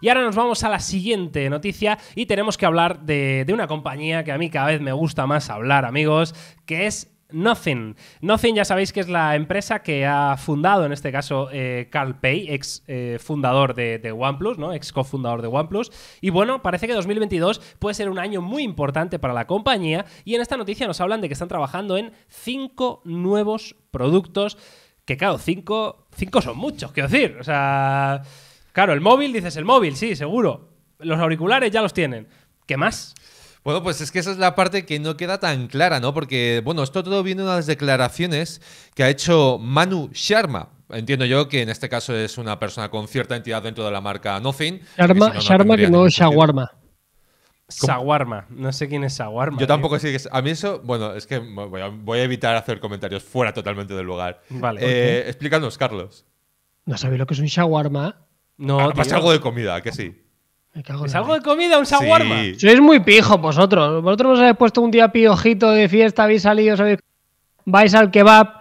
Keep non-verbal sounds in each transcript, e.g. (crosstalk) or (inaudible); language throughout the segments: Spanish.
Y ahora nos vamos a la siguiente noticia y tenemos que hablar de, una compañía que a mí cada vez me gusta más hablar, amigos, que es Nothing. Nothing ya sabéis que es la empresa que ha fundado, en este caso, eh, Carl Pay, ex eh, fundador de, OnePlus, ¿no? Ex cofundador de OnePlus. Y bueno, parece que 2022 puede ser un año muy importante para la compañía. Y en esta noticia nos hablan de que están trabajando en cinco nuevos productos. Que claro, cinco, cinco son muchos, quiero decir. O sea... Claro, el móvil, dices el móvil, sí, seguro. Los auriculares ya los tienen. ¿Qué más? Bueno, pues es que esa es la parte que no queda tan clara, ¿no? Porque, bueno, esto todo viene de unas declaraciones que ha hecho Manu Sharma. Entiendo yo que en este caso es una persona con cierta entidad dentro de la marca Nothing. Sharma, Sharma no que no es Shawarma. No sé quién es Shawarma. Yo tampoco eh. sé A mí eso, bueno, es que voy a, evitar hacer comentarios fuera totalmente del lugar. Vale. Eh, explícanos, Carlos. ¿No sabéis lo que es un shawarma? No, ah, Pasa algo de comida, que sí. ¿Es algo de comida? ¿Un shawarma? Sois muy pijos vosotros. Vosotros os habéis puesto un día piojito de fiesta, habéis salido, sabéis, vais al kebab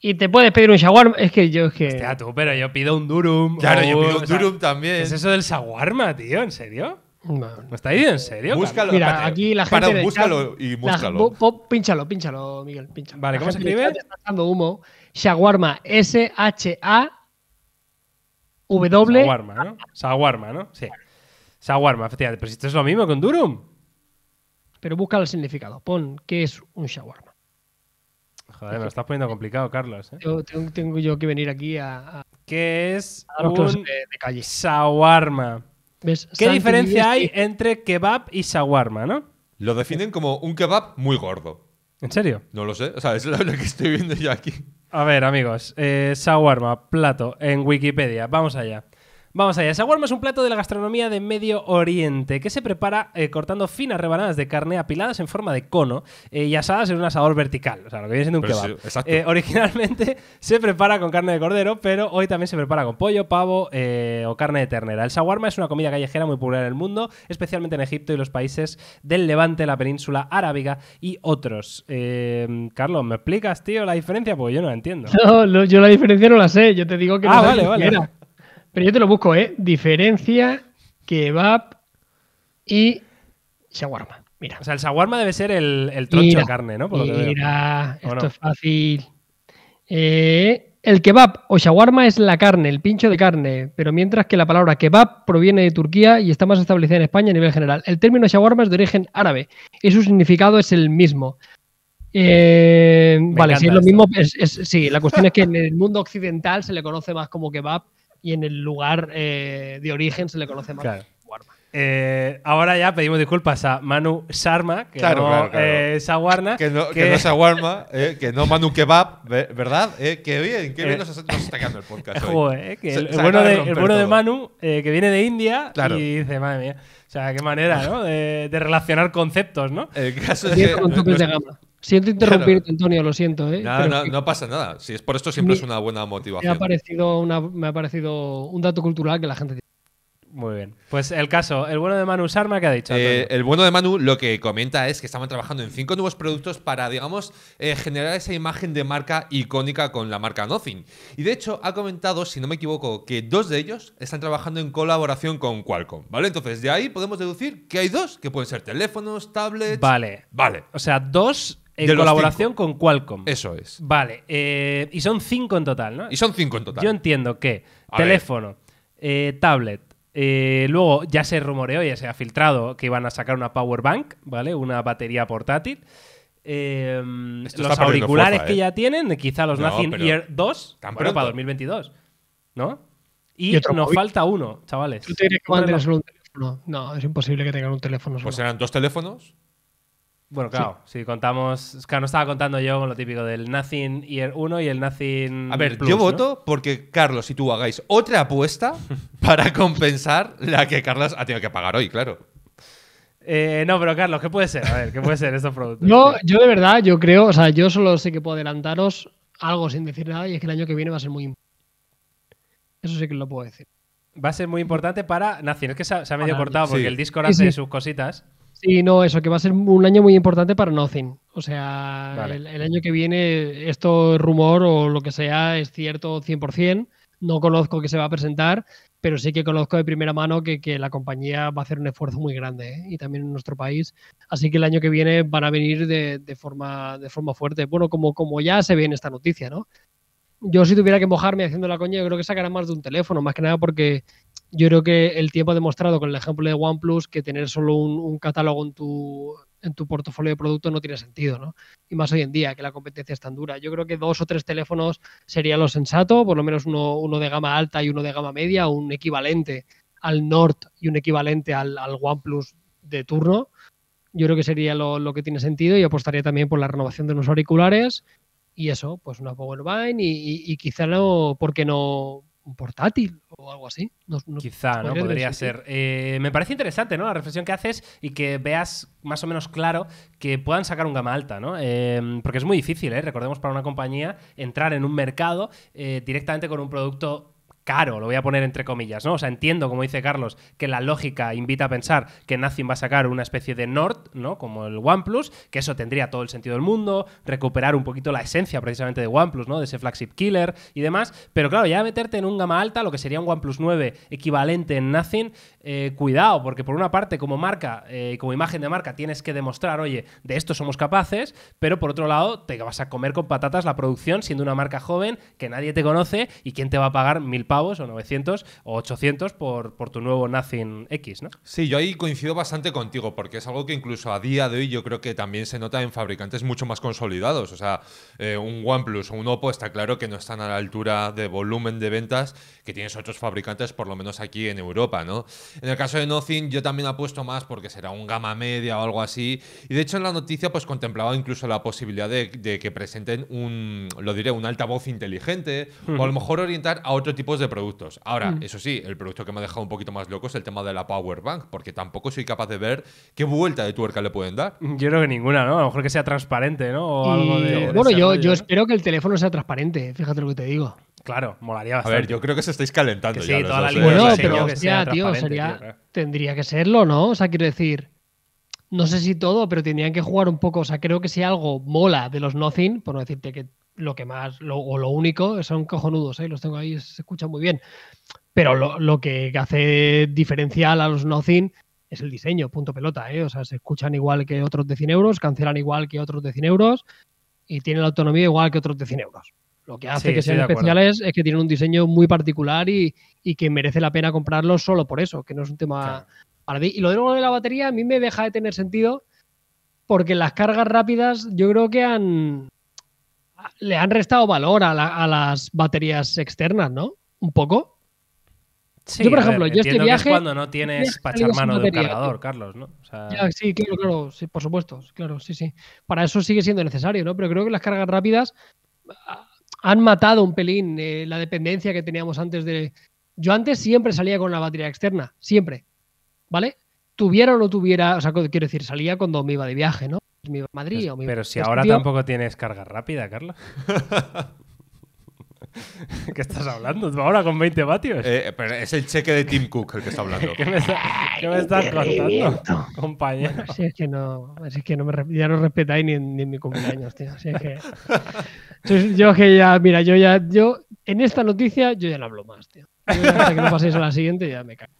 y te puedes pedir un shawarma. Es que yo es que. Hostia, tú, pero yo pido un durum. Claro, yo pido oh, un durum también. ¿Es eso del shawarma, tío? ¿En serio? No. ¿Estáis está en serio? Búscalo. Mira, aquí la gente. Para, búscalo y búscalo. pínchalo, pínchalo, Miguel. Pínchalo. Vale, ¿cómo se escribe? Está humo. Shawarma. S-H-A. W. Saguarma, ¿no? Sawarma, ¿no? Sí. Saguarma, Pero si esto es lo mismo con Durum. Pero busca el significado. Pon qué es un shawarma. Joder, me lo estás poniendo complicado, Carlos. ¿eh? tengo, yo que venir aquí a. ¿Qué es un ¿Qué diferencia hay entre kebab y shawarma, no? Lo definen como un kebab muy gordo. ¿En serio? No lo sé. O sea, es lo que estoy viendo yo aquí. A ver, amigos, eh, Sawarma, plato, en Wikipedia. Vamos allá. Vamos allá. El Shawarma es un plato de la gastronomía de Medio Oriente que se prepara eh, cortando finas rebanadas de carne apiladas en forma de cono eh, y asadas en un asador vertical. O sea, lo que viene siendo un kebab. Eh, originalmente (laughs) se prepara con carne de cordero, pero hoy también se prepara con pollo, pavo o carne de ternera. El shawarma es una comida callejera muy popular en el mundo, especialmente en Egipto y los países del levante, la península arábiga y otros. Carlos, ¿me explicas, tío, la diferencia? Porque yo no la entiendo. (laughs) No, yo la diferencia no la sé. Yo te digo que. Ah, vale, vale. Pero yo te lo busco, ¿eh? Diferencia, kebab y shawarma. Mira. O sea, el shawarma debe ser el, el troncho de carne, ¿no? mira, esto es fácil. Eh, el kebab o shawarma es la carne, el pincho de carne, pero mientras que la palabra kebab proviene de Turquía y está más establecida en España a nivel general. El término shawarma es de origen árabe y su significado es el mismo. Eh, vale, si es lo mismo, sí, la cuestión es que en el mundo occidental se le conoce más como kebab y en el lugar eh, de origen se le conoce más. Eh, ahora ya pedimos disculpas a Manu Sharma, que no eh, es claro. Que no, que, que no eh, Manu Kebab, ¿verdad? qué bien, qué bien nos, estamos está quedando el podcast. el, bueno de, Manu, que viene de India, y dice, madre mía, o sea, qué manera ¿no? (laughs) de, relacionar conceptos, ¿no? El caso es Siento interrumpirte, Antonio, lo siento. ¿eh? No, no, pasa nada. Si es por esto, siempre es una buena motivación. Me ha, parecido me ha parecido un dato cultural que la gente muy bien. Pues el caso, el bueno de Manu Sarma, que ha dicho? Eh, el bueno de Manu lo que comenta es que estaban trabajando en cinco nuevos productos para, digamos, eh, generar esa imagen de marca icónica con la marca Nothing. Y de hecho ha comentado, si no me equivoco, que dos de ellos están trabajando en colaboración con Qualcomm, ¿vale? Entonces de ahí podemos deducir que hay dos, que pueden ser teléfonos, tablets... Vale. Vale. O sea, dos en colaboración con Qualcomm. Eso es. Vale. Eh, y son cinco en total, ¿no? Y son cinco en total. Yo entiendo que teléfono, tablet, eh, luego ya se rumoreó, ya se ha filtrado que iban a sacar una power bank, ¿vale? Una batería portátil. Em, estos los auriculares que ¿eh? ya tienen, quizá los nazi Nothing Ear 2, para 2022, ¿no? Y, nos falta uno, chavales. ¿Tú tienes que teléfono. no, es imposible que tengan un teléfono. Pues serán dos teléfonos. Bueno, claro, si contamos. que no estaba contando yo con lo típico del Nothing Year 1 y el Nothing. A ver, yo voto porque Carlos si tú hagáis otra apuesta (laughs) para compensar la que Carlos ha tenido que pagar hoy, claro. Eh, no, pero Carlos, ¿qué puede ser? A ver, ¿qué puede ser estos productos? No, yo de verdad, yo creo, o sea, yo solo sé que puedo adelantaros algo sin decir nada y es que el año que viene va a ser muy importante. Eso sí que lo puedo decir. Va a ser muy importante para Nothing. Es que se ha, medio cortado porque el Discord hace sus cositas. Sí, no, eso, que va a ser un año muy importante para Nothing. O sea, el, año que viene esto rumor o lo que sea es cierto 100%. No conozco que se va a presentar, pero sí que conozco de primera mano que, la compañía va a hacer un esfuerzo muy grande ¿eh? y también en nuestro país. Así que el año que viene van a venir de, forma, de forma fuerte. Bueno, como, como ya se ve en esta noticia, ¿no? yo si tuviera que mojarme haciendo la coña, yo creo que sacará más de un teléfono, más que nada porque yo creo que el tiempo ha demostrado con el ejemplo de OnePlus que tener solo un, catálogo en tu, en tu portafolio de productos no tiene sentido, ¿no? Y más hoy en día, que la competencia es tan dura. Yo creo que dos o tres teléfonos sería lo sensato, por lo menos uno, uno de gama alta y uno de gama media, un equivalente al Nord y un equivalente al, OnePlus de turno. Yo creo que sería lo, lo que tiene sentido y apostaría también por la renovación de unos auriculares y eso, pues una Powerbine y, y, quizá no, porque no? Un portátil o algo así. quizá, ¿no? Podría ser. Eh, me parece interesante, ¿no? La reflexión que haces y que veas más o menos claro que puedan sacar un gama alta, ¿no? Em, porque es muy difícil, ¿eh? Recordemos para una compañía entrar en un mercado eh, directamente con un producto Claro, lo voy a poner entre comillas, ¿no? O sea, entiendo, como dice Carlos, que la lógica invita a pensar que Nothing va a sacar una especie de Nord, ¿no? Como el OnePlus, que eso tendría todo el sentido del mundo, recuperar un poquito la esencia precisamente de OnePlus, ¿no? De ese flagship killer y demás. Pero claro, ya meterte en un gama alta, lo que sería un OnePlus 9 equivalente en Nothing, eh, cuidado, porque por una parte, como marca, eh, como imagen de marca, tienes que demostrar, oye, de esto somos capaces, pero por otro lado, te vas a comer con patatas la producción siendo una marca joven que nadie te conoce y quién te va a pagar mil pavos o 900 o 800 por, por tu nuevo Nothing X, ¿no? Sí, yo ahí coincido bastante contigo, porque es algo que incluso a día de hoy yo creo que también se nota en fabricantes mucho más consolidados. O sea, eh, un OnePlus o un Oppo está claro que no están a la altura de volumen de ventas que tienes otros fabricantes, por lo menos aquí en Europa, ¿no? En el caso de Nothing, yo también apuesto más porque será un gama media o algo así. Y de hecho, en la noticia, pues contemplaba incluso la posibilidad de, que presenten un, lo diré, un altavoz inteligente, o a lo mejor orientar a otro tipo de productos. Ahora, mm. eso sí, el producto que me ha dejado un poquito más loco es el tema de la Power Bank, porque tampoco soy capaz de ver qué vuelta de tuerca le pueden dar. Yo creo que ninguna, ¿no? A lo mejor que sea transparente, ¿no? bueno, yo, ¿eh? yo espero que el teléfono sea transparente, fíjate lo que te digo. Claro, molaría bastante. A ver, yo creo que se estáis calentando sí, Toda la bueno, pero, hostia, tío, sería, tendría que serlo, ¿no? O sea, quiero decir, no sé si todo, pero tendrían que jugar un poco. O sea, creo que si algo mola de los Nothing, por no decirte que lo que más, o lo único, son cojonudos, ¿eh? los tengo ahí, se escuchan muy bien. Pero lo, lo que hace diferencial a los Nothing es el diseño, punto pelota, ¿eh? O sea, se escuchan igual que otros de 100 euros, cancelan igual que otros de 100 euros y tienen la autonomía igual que otros de 100 euros. Lo que hace que sean especiales es que tienen un diseño muy particular y, y, que merece la pena comprarlos solo por eso, que no es un tema para Y lo de de la batería a mí me deja de tener sentido porque las cargas rápidas yo creo que han, le han restado valor a, las baterías externas, ¿no? Un poco. Sí, yo, por ejemplo, yo este viaje. cuando no este tienes de cargador, Carlos, ¿no? sí, claro, claro, sí, por supuesto, claro, sí, sí. Para eso sigue siendo necesario, ¿no? Pero creo que las cargas rápidas ah, han matado un pelín eh, la dependencia que teníamos antes de. Yo antes siempre salía con la batería externa, siempre, ¿vale? Tuviera o no tuviera, o sea, quiero decir, salía cuando me iba de viaje, ¿no? mi Madrid pues, o Pero si ahora tampoco tienes carga rápida, Carla. (laughs) ¿Qué estás hablando? Ahora con 20 vatios. Eh, pero es el cheque de Tim Cook el que está hablando. (laughs) ¿Qué me, está, estás contando, compañero? es que no, es que no me, ya no respetáis ni, ni mi cumpleaños, tío. es que, (laughs) yo, que ya, mira, yo ya, yo en esta noticia yo ya no hablo más, tío. Yo que no paséis a la siguiente ya me cago.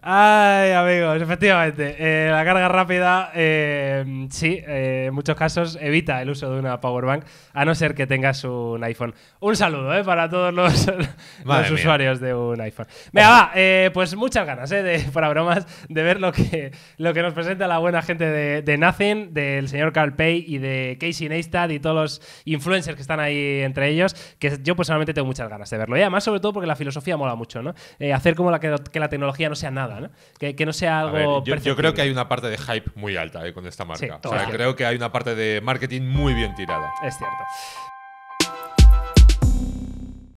Ay, amigos, efectivamente. Eh, la carga rápida, eh, sí, eh, en muchos casos evita el uso de una power a no ser que tengas un iPhone. Un saludo para todos los, (laughs) usuarios de un iPhone. Venga, va, pues muchas ganas, de, para (laughs) bromas, de ver lo que, lo que nos presenta la buena gente de, de Nothing, del señor Carl Pay y de Casey Neistat y todos los influencers que están ahí entre ellos, que yo personalmente tengo muchas ganas de verlo. Y además, sobre todo porque la filosofía mola mucho, ¿no? hacer como que la tecnología no sea nada que, no sea algo. yo, creo que hay una parte de hype muy alta eh, con esta marca. creo que hay una parte de marketing muy bien tirada. Es cierto.